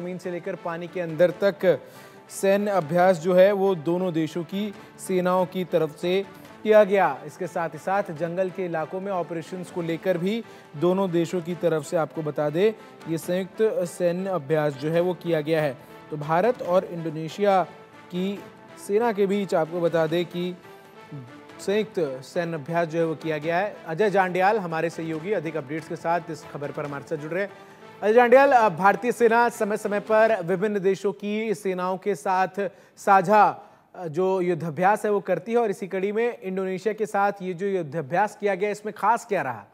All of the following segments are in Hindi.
जमीन से लेकर पानी के अंदर तक सैन्य अभ्यास जो है वो दोनों देशों की सेनाओं की तरफ से किया गया इसके साथ ही साथ जंगल के इलाकों में ऑपरेशंस को लेकर भी दोनों देशों की तरफ से आपको बता दें ये संयुक्त सैन्य अभ्यास जो है वो किया गया है तो भारत और इंडोनेशिया की सेना के बीच आपको बता दें कि संयुक्त सैन्य अभ्यास जो है वो किया गया है अजय जांडियाल हमारे सहयोगी अधिक अपडेट्स के साथ इस खबर पर हमारे साथ जुड़ रहे हैं अजांडियाल भारतीय सेना समय समय पर विभिन्न देशों की सेनाओं के साथ साझा जो युद्धाभ्यास है वो करती है और इसी कड़ी में इंडोनेशिया के साथ ये जो युद्धाभ्यास किया गया इसमें खास क्या रहा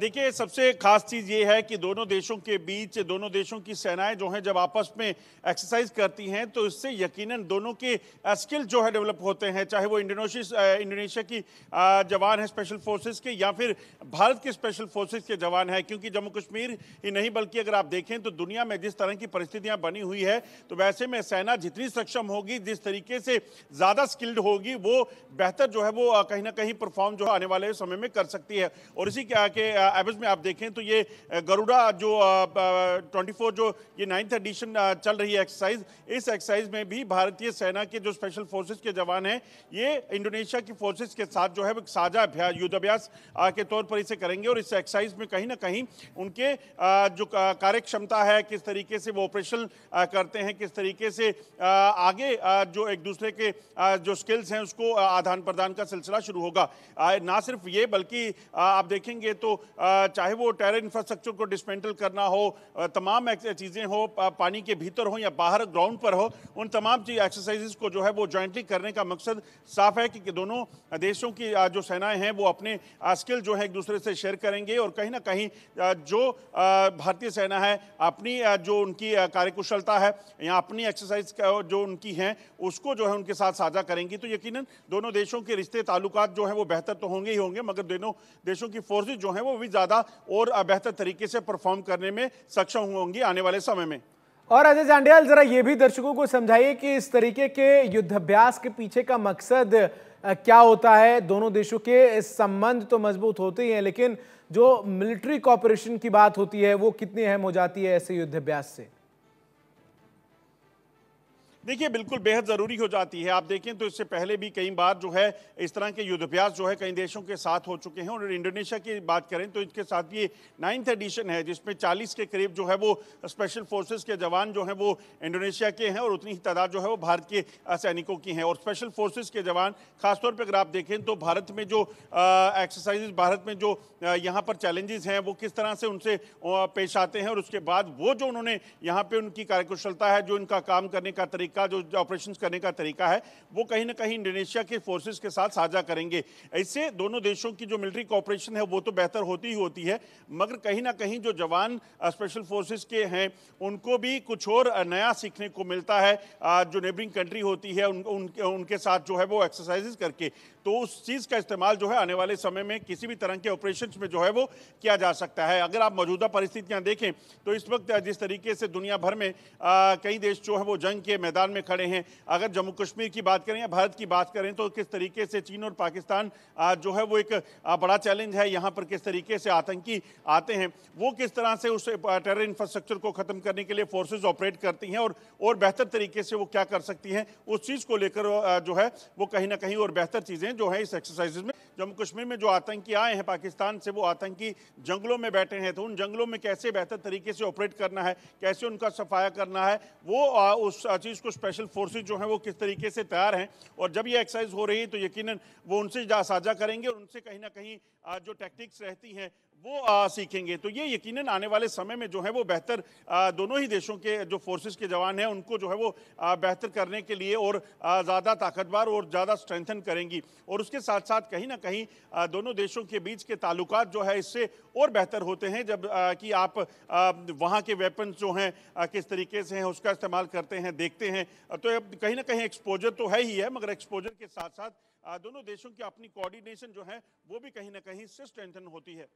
देखिए सबसे खास चीज़ ये है कि दोनों देशों के बीच दोनों देशों की सेनाएं जो हैं जब आपस में एक्सरसाइज करती हैं तो इससे यकीनन दोनों के स्किल जो है डेवलप होते हैं चाहे वो इंडोनेशिया इंडोनेशिया की जवान है स्पेशल फोर्सेस के या फिर भारत के स्पेशल फोर्सेस के जवान हैं क्योंकि जम्मू कश्मीर ही नहीं बल्कि अगर आप देखें तो दुनिया में जिस तरह की परिस्थितियाँ बनी हुई है तो वैसे में सेना जितनी सक्षम होगी जिस तरीके से ज़्यादा स्किल्ड होगी वो बेहतर जो है वो कहीं ना कहीं परफॉर्म जो आने वाले समय में कर सकती है और इसी के एवज में आप देखें तो ये गरुड़ा uh, जो ट्वेंटी uh, फोर uh, जो ये नाइन्थ एडिशन चल रही है एक्सरसाइज इस एक्सरसाइज में भी भारतीय सेना के जो स्पेशल फोर्सेज के जवान हैं ये इंडोनेशिया की फोर्सेज के साथ जो है वो साझा अभ्यास युद्धाभ्यास के तौर पर इसे करेंगे और इस एक्सरसाइज में कहीं ना कहीं उनके जो कार्यक्षमता है किस तरीके से वो ऑपरेशन करते हैं किस तरीके से आगे जो एक दूसरे के जो स्किल्स हैं उसको आदान प्रदान का सिलसिला शुरू होगा ना सिर्फ ये बल्कि आप देखेंगे तो चाहे वो टेरर इंफ्रास्ट्रक्चर को डिसमेंटल करना हो तमाम चीज़ें हो पानी के भीतर हो या बाहर ग्राउंड पर हो उन तमाम चीज एक्सरसाइजेज को जो है वो जॉइंटली करने का मकसद साफ है कि दोनों देशों की जो सेनाएं हैं वो अपने स्किल जो है एक दूसरे से शेयर करेंगे और कहीं ना कहीं जो भारतीय सेना है अपनी जो उनकी कार्यकुशलता है या अपनी एक्सरसाइज जो उनकी हैं उसको जो है उनके साथ साझा करेंगी तो यकीन दोनों देशों के रिश्ते ताल्लुक जो है वो बेहतर तो होंगे ही होंगे मगर दोनों देशों की फोर्सेज जो हैं वो भी ज़्यादा और बेहतर तरीके से परफॉर्म करने में सक्षम होंगी आने वाले समय में और अजय जांडियाल जरा ये भी दर्शकों को समझाइए कि इस तरीके के युद्धाभ्यास के पीछे का मकसद क्या होता है दोनों देशों के संबंध तो मजबूत होते ही हैं लेकिन जो मिलिट्री कॉपरेशन की बात होती है वो कितनी अहम हो जाती है ऐसे युद्धाभ्यास से देखिए बिल्कुल बेहद ज़रूरी हो जाती है आप देखें तो इससे पहले भी कई बार जो है इस तरह के युद्धाभ्यास जो है कई देशों के साथ हो चुके हैं और इंडोनेशिया की बात करें तो इसके साथ ये नाइन्थ एडिशन है जिसमें 40 के करीब जो है वो स्पेशल फोर्सेस के जवान जो हैं वो इंडोनेशिया के हैं और उतनी ही तादाद जो है वो भारत के सैनिकों की हैं और स्पेशल फोर्सेज के जवान खासतौर पर अगर आप देखें तो भारत में जो एक्सरसाइज भारत में जो यहाँ पर चैलेंजेस हैं वो किस तरह से उनसे पेश आते हैं और उसके बाद वो जो उन्होंने यहाँ पर उनकी कार्यकुशलता है जो इनका काम करने का तरीका तरीका जो ऑपरेशन करने का तरीका है वो कहीं ना कहीं इंडोनेशिया के फोर्सेज के साथ साझा करेंगे इससे दोनों देशों की जो मिलिट्री कॉपरेशन है वो तो बेहतर होती ही होती है मगर कहीं ना कहीं जो जवान स्पेशल फोर्सेज के हैं उनको भी कुछ और नया सीखने को मिलता है जो नेबरिंग कंट्री होती है उन, उनके उनके साथ जो है वो एक्सरसाइजेज करके तो उस चीज़ का इस्तेमाल जो है आने वाले समय में किसी भी तरह के ऑपरेशन में जो है वो किया जा सकता है अगर आप मौजूदा परिस्थितियाँ देखें तो इस वक्त जिस तरीके से दुनिया भर में कई देश जो है वो जंग के मैदान पाकिस्तान में खड़े हैं अगर जम्मू कश्मीर की बात करें या भारत की बात करें तो किस तरीके से चीन और पाकिस्तान जो है वो एक बड़ा चैलेंज है यहाँ पर किस तरीके से आतंकी आते हैं वो किस तरह से उस टेरर इंफ्रास्ट्रक्चर को ख़त्म करने के लिए फोर्सेज ऑपरेट करती हैं और और बेहतर तरीके से वो क्या कर सकती हैं उस चीज़ को लेकर जो है वो कहीं ना कहीं और बेहतर चीज़ें जो है इस एक्सरसाइज में जम्मू कश्मीर में जो आतंकी आए हैं पाकिस्तान से वो आतंकी जंगलों में बैठे हैं तो उन जंगलों में कैसे बेहतर तरीके से ऑपरेट करना है कैसे उनका सफाया करना है वो उस चीज़ को स्पेशल फोर्सेज जो हैं वो किस तरीके से तैयार हैं और जब ये एक्सरसाइज हो रही है तो यकीन वो उनसे साझा करेंगे और उनसे कहीं ना कहीं जो टैक्टिक्स रहती हैं वो आ, सीखेंगे तो ये यकीनन आने वाले समय में जो है वो बेहतर दोनों ही देशों के जो फोर्सेस के जवान हैं उनको जो है वो बेहतर करने के लिए और ज़्यादा ताकतवर और ज़्यादा स्ट्रेंथन करेंगी और उसके साथ साथ कहीं ना कहीं दोनों देशों के बीच के ताल्लुक जो है इससे और बेहतर होते हैं जब कि आप वहाँ के वेपन जो हैं किस तरीके से हैं उसका इस्तेमाल करते हैं देखते हैं तो कहीं ना कहीं एक्सपोजर तो है ही है मगर एक्सपोजर के साथ साथ दोनों देशों की अपनी कोऑर्डिनेशन जो है वो भी कहीं ना कहीं इससे स्ट्रेंथन होती है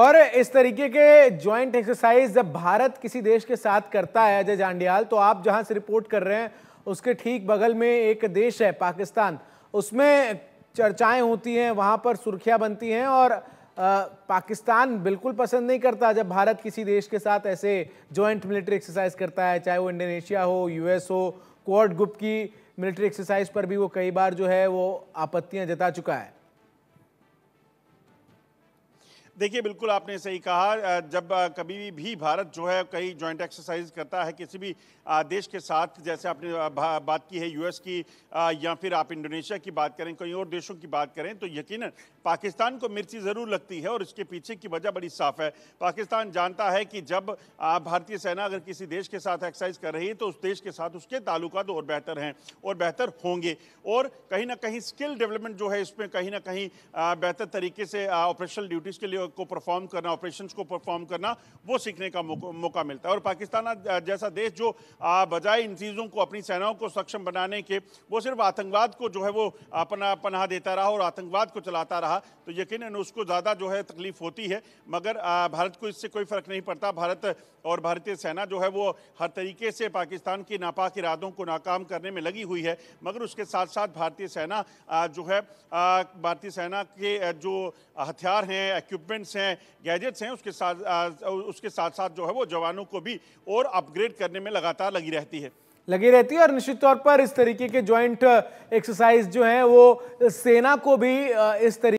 और इस तरीके के ज्वाइंट एक्सरसाइज जब भारत किसी देश के साथ करता है अजय जांडियाल तो आप जहां से रिपोर्ट कर रहे हैं उसके ठीक बगल में एक देश है पाकिस्तान उसमें चर्चाएं होती हैं वहां पर सुर्खियां बनती हैं और आ, पाकिस्तान बिल्कुल पसंद नहीं करता जब भारत किसी देश के साथ ऐसे जॉइंट मिलिट्री एक्सरसाइज करता है चाहे वो इंडोनेशिया हो यूएस हो क्वाड ग्रुप की मिलिट्री एक्सरसाइज पर भी वो कई बार जो है वो आपत्तियां जता चुका है देखिए बिल्कुल आपने सही कहा जब कभी भी भारत जो है कई जॉइंट एक्सरसाइज करता है किसी भी देश के साथ जैसे आपने बात की है यूएस की या फिर आप इंडोनेशिया की बात करें कई और देशों की बात करें तो यकीन पाकिस्तान को मिर्ची ज़रूर लगती है और इसके पीछे की वजह बड़ी साफ है पाकिस्तान जानता है कि जब भारतीय सेना अगर किसी देश के साथ एक्सरसाइज कर रही है तो उस देश के साथ उसके ताल्लुक और बेहतर हैं और बेहतर होंगे और कहीं ना कहीं स्किल डेवलपमेंट जो है इसमें कहीं ना कहीं बेहतर तरीके से ऑपरेशनल ड्यूटीज़ के लिए को परफॉर्म करना ऑपरेशंस को परफॉर्म करना वो सीखने का मौका मिलता है और पाकिस्तान जैसा देश जो बजाय इन चीज़ों को अपनी सेनाओं को सक्षम बनाने के वो सिर्फ आतंकवाद को जो है वो अपना पनाह देता रहा और आतंकवाद को चलाता रहा तो यकीन उसको ज़्यादा जो है तकलीफ होती है मगर भारत को इससे कोई फ़र्क नहीं पड़ता भारत और भारतीय सेना जो है वो हर तरीके से पाकिस्तान के नापाक इरादों को नाकाम करने में लगी हुई है मगर उसके साथ साथ भारतीय सेना जो है भारतीय सेना के जो हथियार हैं इक्विपमेंट इक्विपमेंट्स हैं गैजेट्स हैं उसके साथ उसके साथ साथ जो है वो जवानों को भी और अपग्रेड करने में लगातार लगी रहती है लगी रहती है और निश्चित तौर पर इस तरीके के ज्वाइंट एक्सरसाइज uh, जो है वो सेना को भी uh, इस तरीके